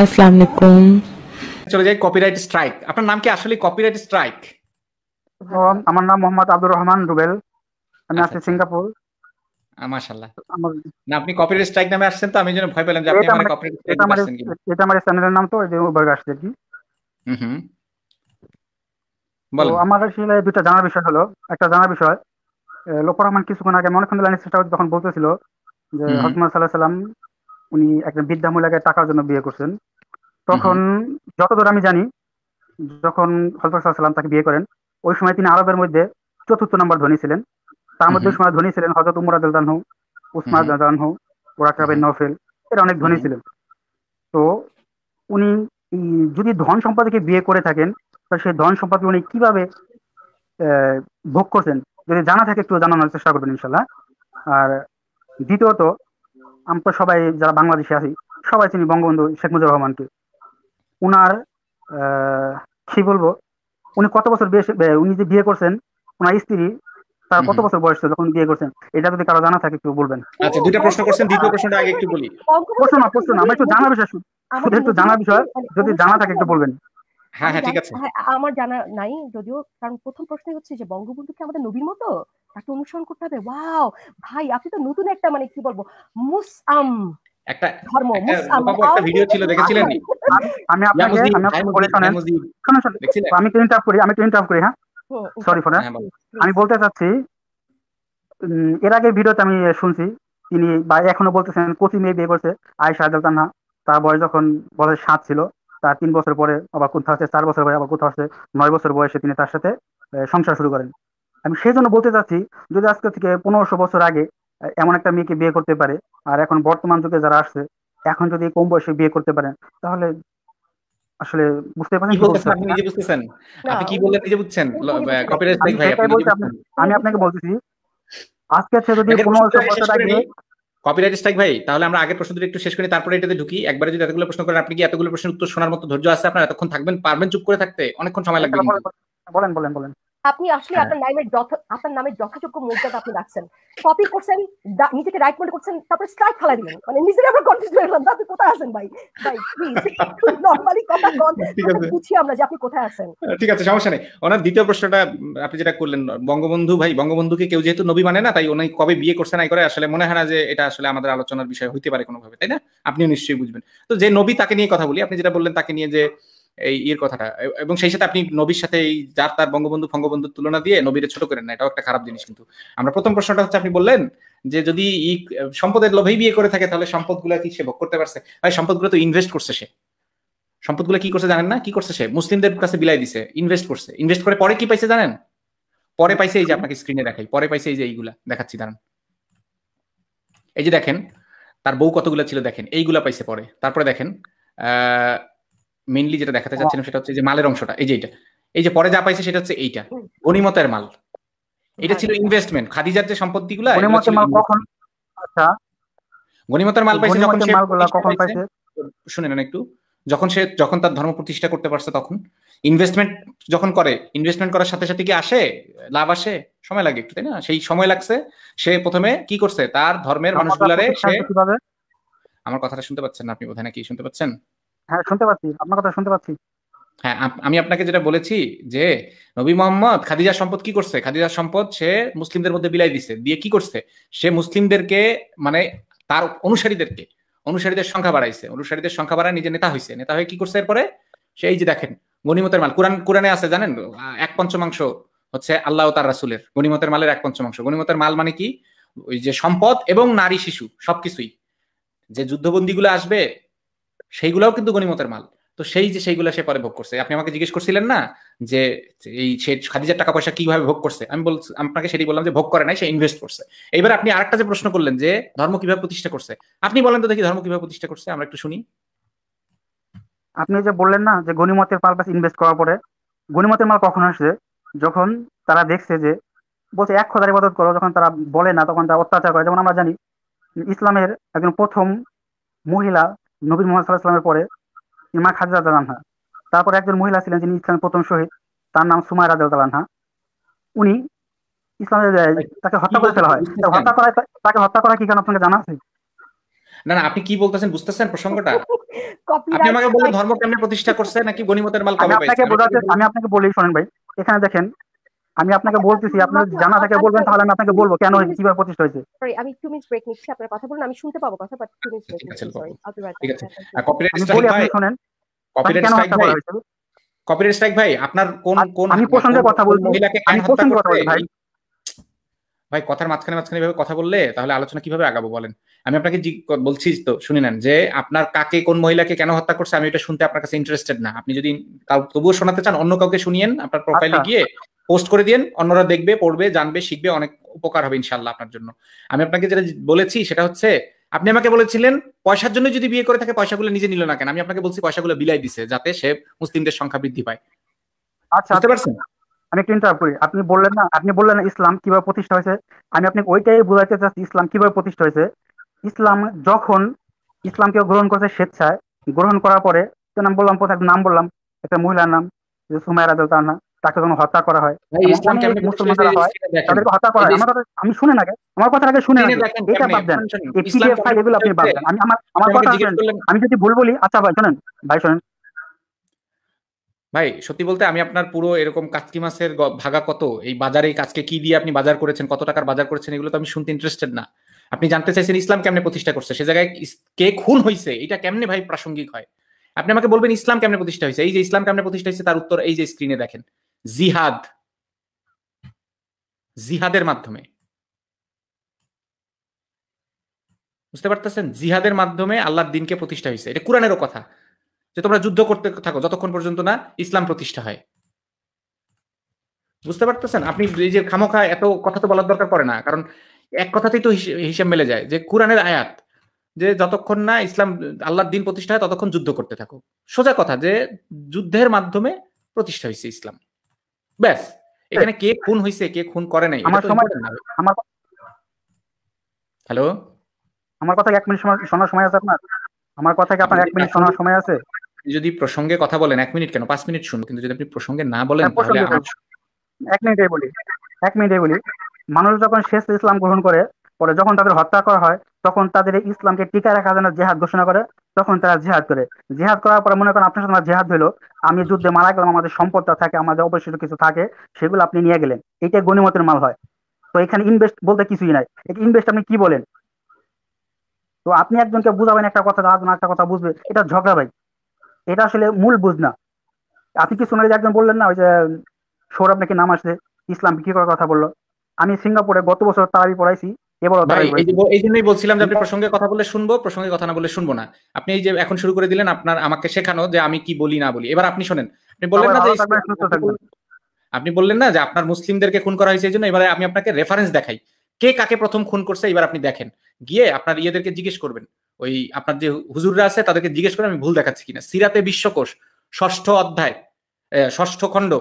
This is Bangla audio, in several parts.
আসসালামু আলাইকুম চলে যাই কপিরাইট স্ট্রাইক আপনার নাম কি আসলে কপিরাইট স্ট্রাইক আমার নাম মোহাম্মদ আব্দুর রহমান রুবেল আমি আচ্ছা, আছি আচ্ছা। সিঙ্গাপুর মাশাআল্লাহ না আপনি কপিরাইট স্ট্রাইক নামে আসছেন তো আমি জন্য ভয় পেলাম যে আপনি আমার কপিরাইট এটা এটা আমার চ্যানেলের নাম তো এই যে আসছে কি হুম বলো আমার আসলে দুটো জানার বিষয় হলো একটা জানার বিষয় লোপর রহমান কিছুক্ষণ আগে মনে অনেকক্ষণ লাইনের যখন বলতেছিল যে হজমত সাল্লাহ সাল্লাম উনি একটা বৃদ্ধা মহিলাকে টাকার জন্য বিয়ে করছেন তখন যতদূর আমি জানি যখন হজরত সাল্লাম তাকে বিয়ে করেন ওই সময় তিনি আরবের মধ্যে চতুর্থ নম্বর ধনী ছিলেন তার মধ্যে সময় ধনী ছিলেন হজরত উমর আদালহু উসমান হোক ওরাকাবেন নফেল এরা অনেক ধনী ছিলেন তো উনি যদি ধন সম্পাদকে বিয়ে করে থাকেন তাহলে সেই ধন সম্পাদকে উনি কিভাবে ভোগ করছেন যদি জানা থাকে একটু জানানোর চেষ্টা করবেন ইনশাল্লাহ আর দ্বিতীয়ত আমরা সবাই যারা বাংলাদেশে আছি সবাই চিনি বঙ্গবন্ধু শেখ মুজিবুর রহমানকে ওনার কি বলবো উনি কত বছর বিয়ে উনি যে বিয়ে করছেন উনার স্ত্রী তার কত বছর বয়স ছিল যখন বিয়ে করছেন এটা যদি কারো জানা থাকে একটু বলবেন আচ্ছা দুইটা প্রশ্ন করছেন দ্বিতীয় প্রশ্নটা আগে একটু বলি প্রশ্ন না প্রশ্ন না আমি একটু জানা বিষয় শুধু একটু জানা বিষয় যদি জানা থাকে একটু বলবেন হ্যাঁ হ্যাঁ ঠিক আছে হ্যাঁ, আমার জানা নাই যদিও কারণ প্রথম প্রশ্নই হচ্ছে যে বঙ্গবন্ধু কি আমাদের নবীর মতো তাকে অনুসরণ করতে হবে ওয়াও ভাই আপনি তো নতুন একটা মানে কি বলবো মুসাম আমি বলতে চাচ্ছি এর আগে ভিডিওতে আমি শুনছি তিনি বা এখনো বলতেছেন কোচি মেয়ে বিয়ে করছে আয়েশা আদাল তানহা তার বয়স যখন বয়সের সাত ছিল তার তিন বছর পরে আবার কোথাও আছে চার বছর পরে আবার কোথাও আছে নয় বছর বয়সে তিনি তার সাথে সংসার শুরু করেন আমি সেই জন্য বলতে চাচ্ছি যদি আজকে থেকে পনেরোশো বছর আগে এমন একটা মেয়েকে বিয়ে করতে পারে আর এখন বর্তমান যুগে যারা আসছে এখন যদি কম বয়সে বিয়ে করতে পারেন তাহলে আসলে বুঝতে পারছেন আপনি নিজে বুঝতেছেন আপনি কি বললেন নিজে বুঝছেন কপিরাইট স্ট্রাইক ভাই আমি আপনাকে বলতেছি আজকে যদি 1500 বছর থাকে কপিরাইট স্ট্রাইক ভাই তাহলে আমরা আগে প্রশ্ন একটু শেষ করি তারপরে এটাতে ঢুকি একবারে যদি এতগুলো প্রশ্ন করেন আপনি কি এতগুলো প্রশ্নের উত্তর শোনার মতো ধৈর্য আছে আপনারা এতক্ষণ থাকবেন পারবেন চুপ করে থাকতে অনেকক্ষণ সময় লাগবে বলেন বলেন বলেন আপনি আসলে হ্যাঁ। আপনার নামের আপনার নামের যথাযোগ্য মর্যাদা আপনি রাখছেন কপি করছেন নিজেকে রাইট মনে করছেন তারপরে স্ট্রাইক ফেলা দিলেন মানে নিজের আমরা কনফিউজ হয়ে গেলাম আপনি কোথায় আছেন ভাই ভাই নরমালি কথা কন বুঝি আমরা যে আপনি কোথায় আছেন হ্যাঁ, ঠিক আছে সমস্যা নেই ওনার দ্বিতীয় প্রশ্নটা আপনি যেটা করলেন বঙ্গবন্ধু ভাই বঙ্গবন্ধুকে কেউ যেহেতু নবী মানে না তাই উনি কবে বিয়ে করছেন নাই করে আসলে মনে হয় না যে এটা আসলে আমাদের আলোচনার বিষয় হইতে পারে কোনোভাবে তাই না আপনিও নিশ্চয়ই বুঝবেন তো যে নবী তাকে নিয়ে কথা বলি আপনি যেটা বললেন তাকে নিয়ে যে এই ইয়ের কথাটা এবং সেই সাথে আপনি নবীর সাথে এই যার তার বঙ্গবন্ধু ফঙ্গবন্ধুর তুলনা দিয়ে নবীর ছোট করেন না এটাও একটা খারাপ জিনিস কিন্তু আমরা প্রথম প্রশ্নটা হচ্ছে আপনি বললেন যে যদি ই সম্পদের লোভেই বিয়ে করে থাকে তাহলে সম্পদ গুলা কি সে ভোগ করতে পারছে ভাই সম্পদগুলো তো ইনভেস্ট করছে সে সম্পদগুলো কি করছে জানেন না কি করছে সে মুসলিমদের কাছে বিলাই দিছে ইনভেস্ট করছে ইনভেস্ট করে পরে কি পাইছে জানেন পরে পাইছে এই যে আপনাকে স্ক্রিনে দেখাই পরে পাইছে এই যে এইগুলা দেখাচ্ছি দাঁড়ান এই যে দেখেন তার বউ কতগুলো ছিল দেখেন এইগুলা পাইছে পরে তারপরে দেখেন আহ মেইনলি যেটা দেখাতে চাচ্ছিলাম সেটা হচ্ছে যে মালের অংশটা এই যে এটা এই যে পরে যা পাইছে সেটা হচ্ছে এইটা গণিমতের মাল এটা ছিল ইনভেস্টমেন্ট খাদিজার যে সম্পত্তি গণিমতের মাল কখন আচ্ছা গণিমতের মাল পাইছে যখন সে কখন পাইছে শুনে নেন একটু যখন সে যখন তার ধর্ম প্রতিষ্ঠা করতে পারছে তখন ইনভেস্টমেন্ট যখন করে ইনভেস্টমেন্ট করার সাথে সাথে কি আসে লাভ আসে সময় লাগে একটু তাই না সেই সময় লাগছে সে প্রথমে কি করছে তার ধর্মের মানুষগুলারে সে আমার কথাটা শুনতে পাচ্ছেন না আপনি বোধহয় নাকি শুনতে পাচ্ছেন হ্যাঁ শুনতে পাচ্ছি আপনার কথা শুনতে পাচ্ছি হ্যাঁ আমি আপনাকে যেটা বলেছি যে নবী মোহাম্মদ খাদিজা সম্পদ কি করছে খাদিজা সম্পদ সে মুসলিমদের মধ্যে বিলাই দিছে দিয়ে কি করছে সে মুসলিমদেরকে মানে তার অনুসারীদেরকে অনুসারীদের সংখ্যা বাড়াইছে অনুসারীদের সংখ্যা বাড়ায় নিজে নেতা হয়েছে নেতা হয়ে কি করছে এরপরে সে এই যে দেখেন গনিমতের মাল কোরআন কোরআনে আছে জানেন এক পঞ্চমাংশ হচ্ছে আল্লাহ তার রাসুলের গনিমতের মালের এক পঞ্চমাংশ গনিমতের মাল মানে কি ওই যে সম্পদ এবং নারী শিশু সবকিছুই যে গুলো আসবে সেইগুলাও কিন্তু গণিমতের মাল তো সেই যে সেইগুলা সে পরে ভোগ করছে আপনি আমাকে জিজ্ঞেস করছিলেন না যে এই সে খাদিজার টাকা পয়সা কিভাবে ভোগ করছে আমি বলছি আপনাকে সেটি বললাম যে ভোগ করে নাই সে ইনভেস্ট করছে এবার আপনি আরেকটা যে প্রশ্ন করলেন যে ধর্ম কিভাবে প্রতিষ্ঠা করছে আপনি বলেন তো দেখি ধর্ম কিভাবে প্রতিষ্ঠা করছে আমরা একটু শুনি আপনি যে বললেন না যে গণিমতের মাল ইনভেস্ট করার পরে গণিমতের মাল কখন আসছে যখন তারা দেখছে যে বলছে এক খোদার ইবাদত করো যখন তারা বলে না তখন তারা অত্যাচার করে যেমন আমরা জানি ইসলামের একজন প্রথম মহিলা নবী মোহাম্মদের পরে ইমা খাদিজা রাজানহা তারপর একজন মহিলা ছিলেন যিনি ইসলামের প্রথম শহীদ তার নাম সুমায় রাজা রাজানহা উনি ইসলামের তাকে হত্যা করে ফেলা হয় হত্যা করা তাকে হত্যা করা কি কারণ আপনাকে জানা আছে না না আপনি কি বলতেছেন বুঝতেছেন প্রসঙ্গটা আপনি আমাকে ধর্ম কেমনে প্রতিষ্ঠা করছে নাকি মাল কবে পাইছে আমি আপনাকে বলি শুনেন ভাই এখানে দেখেন আমি আপনাকে আচ্ছা, বলতেছি আপনার আচ্ছা, জানা থাকে আচ্ছা, বলবেন তাহলে আমি আপনাকে বলবো কেন কিভাবে প্রতিষ্ঠা হয়েছে সরি আমি 2 মিনিট ব্রেক নিচ্ছি আপনার কথা বলুন আমি শুনতে পাবো কথা বাট 2 মিনিট ব্রেক সরি ঠিক আছে কপিরাইট স্ট্রাইক ভাই শুনেন কপিরাইট স্ট্রাইক ভাই কপিরাইট স্ট্রাইক ভাই আপনার কোন কোন আমি প্রসঙ্গে কথা বলছি আমি প্রসঙ্গে কথা বলবো ভাই ভাই কথার মাঝখানে মাঝখানে এভাবে কথা বললে তাহলে আলোচনা কিভাবে আগাবো বলেন আমি আপনাকে বলছি তো শুনে নেন যে আপনার কাকে কোন মহিলাকে কেন হত্যা করছে আমি এটা শুনতে আপনার কাছে ইন্টারেস্টেড না আপনি যদি তবুও শোনাতে চান অন্য কাউকে শুনিয়েন আপনার প্রোফাইলে গিয়ে পোস্ট করে দিন অন্যরা দেখবে পড়বে জানবে শিখবে অনেক উপকার হবে ইনশাল্লাহ আপনার জন্য আমি আপনাকে যেটা বলেছি সেটা হচ্ছে আপনি আমাকে বলেছিলেন পয়সার জন্য যদি বিয়ে করে থাকে পয়সাগুলো নিজে নিল না কেন আমি আপনাকে বলছি পয়সাগুলো বিলাই দিছে যাতে সে মুসলিমদের সংখ্যা বৃদ্ধি পায় আচ্ছা পারছেন আমি একটু ইন্টারাপ্ট করি আপনি বললেন না আপনি বললেন না ইসলাম কিভাবে প্রতিষ্ঠা হয়েছে আমি আপনাকে ওইটাই বোঝাতে চাচ্ছি ইসলাম কিভাবে প্রতিষ্ঠা হয়েছে ইসলাম যখন ইসলাম কেউ গ্রহণ করেছে স্বেচ্ছায় গ্রহণ করার পরে নাম বললাম প্রথম নাম বললাম একটা মহিলার নাম যে সুমায়রা তার না তাকে যখন হত্যা করা হয় হত্যা করা হয় আমি শুনে না আমার কথা আগে শুনে এটা বাদ দেন এগুলো আপনি বাদ দেন আমি আমার আমার কথা আমি যদি ভুল বলি আচ্ছা ভাই শোনেন ভাই শোনেন ভাই সত্যি বলতে আমি আপনার পুরো এরকম কাচকি মাছের ভাগা কত এই বাজারে কাজকে কি দিয়ে আপনি বাজার করেছেন কত টাকার বাজার করেছেন এগুলো তো আমি শুনতে ইন্টারেস্টেড না আপনি জানতে চাইছেন ইসলাম কেমনে প্রতিষ্ঠা করছে সে জায়গায় কে খুন হয়েছে এটা কেমনে ভাই প্রাসঙ্গিক হয় আপনি আমাকে বলবেন ইসলাম কেমনে প্রতিষ্ঠা হয়েছে এই যে ইসলাম কেমনে প্রতিষ্ঠা হয়েছে তার উত্তর এই যে স্ক্রিনে দেখেন জিহাদ জিহাদের মাধ্যমে বুঝতে পারতেছেন জিহাদের মাধ্যমে আল্লাহর দিনকে প্রতিষ্ঠা হয়েছে এটা কোরআনেরও কথা যে তোমরা যুদ্ধ করতে থাকো যতক্ষণ পর্যন্ত না ইসলাম প্রতিষ্ঠা হয় বুঝতে পারতেছেন আপনি এই যে খামোখা এত কথা তো বলার দরকার পড়ে না কারণ এক কথাতেই তো হিসেব মেলে যায় যে কোরআনের আয়াত যে যতক্ষণ না ইসলাম আল্লাহর দিন প্রতিষ্ঠা হয় ততক্ষণ যুদ্ধ করতে থাকো সোজা কথা যে যুদ্ধের মাধ্যমে প্রতিষ্ঠা হয়েছে ইসলাম ব্যাস হ্যাঁ। এখানে কে খুন হইছে কে খুন করে নাই আমার সময় আমার হ্যালো আমার কথা এক মিনিট সময় শোনার সময় আছে আপনার আমার কথা কি আপনার এক মিনিট শোনার সময় আছে যদি প্রসঙ্গে কথা বলেন এক মিনিট কেন পাঁচ মিনিট শুনুন কিন্তু যদি আপনি প্রসঙ্গে না বলেন হ্যাঁ, তাহলে এক মিনিটে বলি এক মিনিটে বলি মানুষ যখন শেষ ইসলাম গ্রহণ করে পরে যখন তাদের হত্যা করা হয় তখন তাদের ইসলামকে টিকা রাখার জন্য জেহাদ ঘোষণা করে তখন তারা জেহাদ করে জেহাদ করার পরে মনে করেন আপনার সাথে আমার জেহাদ হলো আমি যুদ্ধে মারা গেলাম আমাদের সম্পদটা থাকে আমাদের অবশিষ্ট কিছু থাকে সেগুলো আপনি নিয়ে গেলেন এটা গণিমতের মাল হয় তো এখানে ইনভেস্ট বলতে কিছুই নাই ইনভেস্ট আপনি কি বলেন তো আপনি একজনকে বুঝাবেন একটা কথা আরেকজন একটা কথা বুঝবে এটা ঝগড়া ভাই এটা আসলে মূল বুঝ না আপনি কি শুনে একজন বললেন না ওই যে সৌরভ নাকি নাম আসছে ইসলাম কি করার কথা বললো আমি সিঙ্গাপুরে গত বছর তারাবি পড়াইছি এই জন্যই বলছিলাম যে আপনি প্রসঙ্গে কথা বলে শুনবো প্রসঙ্গে কথা না বলে শুনবো না আপনি এই যে এখন শুরু করে দিলেন আপনার আমাকে শেখানো যে আমি কি বলি না বলি এবার আপনি শোনেন আপনি বললেন না যে আপনি বললেন না যে আপনার মুসলিমদেরকে খুন করা হয়েছে এই জন্য এবারে আমি আপনাকে রেফারেন্স দেখাই কে কাকে প্রথম খুন করছে এবার আপনি দেখেন গিয়ে আপনার ইয়েদেরকে জিজ্ঞেস করবেন ওই আপনার যে হুজুররা আছে তাদেরকে জিজ্ঞেস করে আমি ভুল দেখাচ্ছি কিনা সিরাতে বিশ্বকোষ ষষ্ঠ অধ্যায় ষষ্ঠ খণ্ড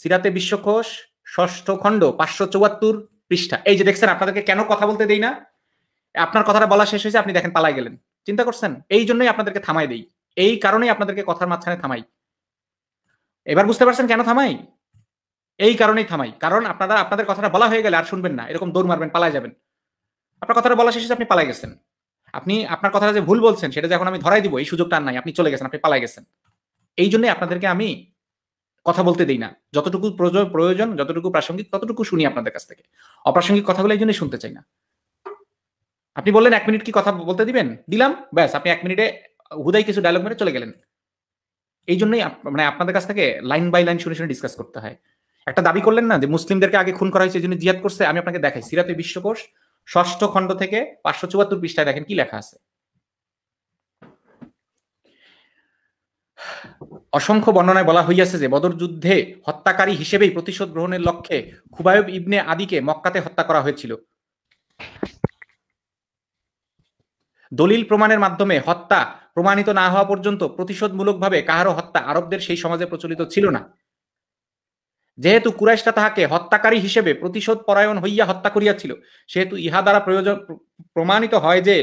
সিরাতে বিশ্বকোষ ষষ্ঠ খণ্ড পাঁচশো চুয়াত্তর পৃষ্ঠা এই যে দেখছেন আপনাদেরকে কেন কথা বলতে দেই না আপনার কথাটা বলা শেষ হয়েছে আপনি দেখেন পালাই গেলেন চিন্তা করছেন এই জন্যই আপনাদেরকে থামাই দেই এই কারণেই আপনাদেরকে কথার মাঝখানে থামাই এবার বুঝতে পারছেন কেন থামাই এই কারণেই থামাই কারণ আপনারা আপনাদের কথাটা বলা হয়ে গেলে আর শুনবেন না এরকম দৌড় মারবেন পালাই যাবেন আপনার কথাটা বলা শেষে আপনি পালাই গেছেন আপনি আপনার কথাটা যে ভুল বলছেন সেটা যখন আমি ধরাই দিব এই সুযোগটা আর নাই আপনি চলে গেছেন আপনি পালাই গেছেন এই জন্যই আপনাদেরকে আমি কথা বলতে দিই না যতটুকু প্রয়োজন যতটুকু প্রাসঙ্গিক ততটুকু শুনি আপনাদের কাছ থেকে অপ্রাসঙ্গিক কথাগুলো এই জন্যই শুনতে চাই না আপনি বললেন এক মিনিট কি কথা বলতে দিবেন দিলাম ব্যাস আপনি এক মিনিটে হুদাই কিছু ডায়লগ মেরে চলে গেলেন এই জন্যই মানে আপনাদের কাছ থেকে লাইন বাই লাইন শুনে শুনে ডিসকাস করতে হয় একটা দাবি করলেন না যে মুসলিমদেরকে আগে খুন করা হয়েছে এই জন্য জিয়াদ করছে আমি আপনাকে দেখাই সিরাতে বিশ্বকোষ ষষ্ঠ খণ্ড থেকে পাঁচশো চুয়াত্তর পৃষ্ঠায় দেখেন কি লেখা আছে অসংখ্য বর্ণনায় বলা হইয়াছে যে বদর যুদ্ধে হত্যাকারী হিসেবেই প্রতিশোধ গ্রহণের লক্ষ্যে খুবায়ব ইবনে আদিকে মক্কাতে হত্যা করা হয়েছিল দলিল প্রমাণের মাধ্যমে হত্যা প্রমাণিত না হওয়া পর্যন্ত প্রতিশোধমূলকভাবে কাহারও হত্যা আরবদের সেই সমাজে প্রচলিত ছিল না যেহেতু কুরাইশটা তাহাকে হত্যাকারী হিসেবে প্রতিশোধ পরায়ণ হইয়া হত্যা করিয়াছিল সেহেতু ইহা দ্বারা প্রয়োজন প্রমাণিত হয় যে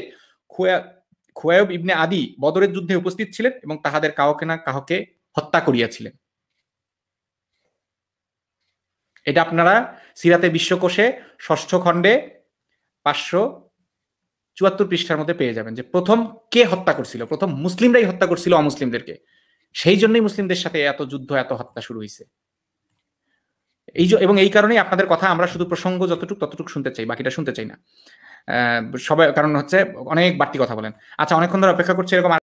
খুয়া খুয়ায়ব ইবনে আদি বদরের যুদ্ধে উপস্থিত ছিলেন এবং তাহাদের কাউকে না কাহকে হত্যা করিয়াছিলেন এটা আপনারা সিরাতে বিশ্বকোষে ষষ্ঠ খণ্ডে পাঁচশো চুয়াত্তর পৃষ্ঠার মধ্যে পেয়ে যাবেন যে প্রথম কে হত্যা করছিল প্রথম মুসলিমরাই হত্যা করছিল অমুসলিমদেরকে সেই জন্যই মুসলিমদের সাথে এত যুদ্ধ এত হত্যা শুরু হয়েছে এই এবং এই কারণেই আপনাদের কথা আমরা শুধু প্রসঙ্গ যতটুকু ততটুকু শুনতে চাই বাকিটা শুনতে চাই না সবাই কারণ হচ্ছে অনেক বাড়তি কথা বলেন আচ্ছা অনেকক্ষণ ধরে অপেক্ষা করছে এরকম